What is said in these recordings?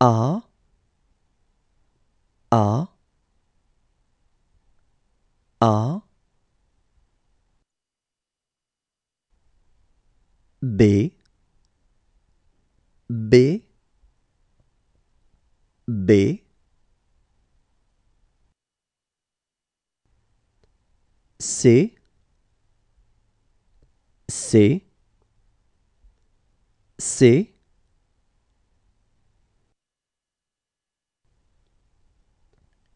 A A A B B B C C C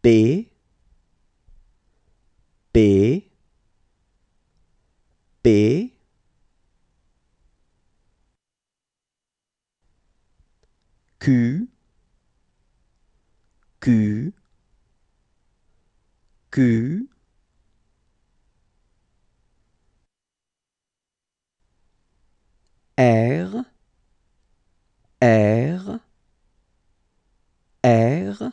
P P P Q Q Q R R R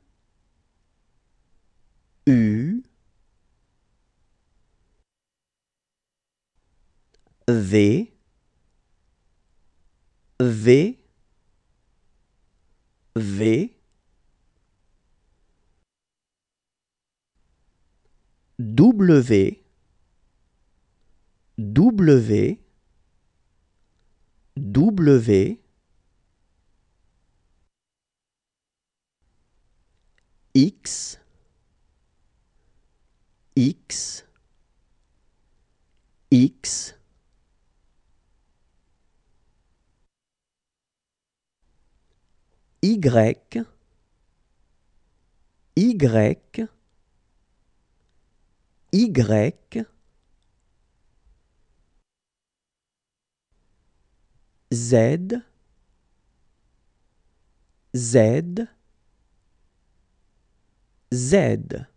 V V V W W W X X X Y, Y, Y, Z, Z, Z.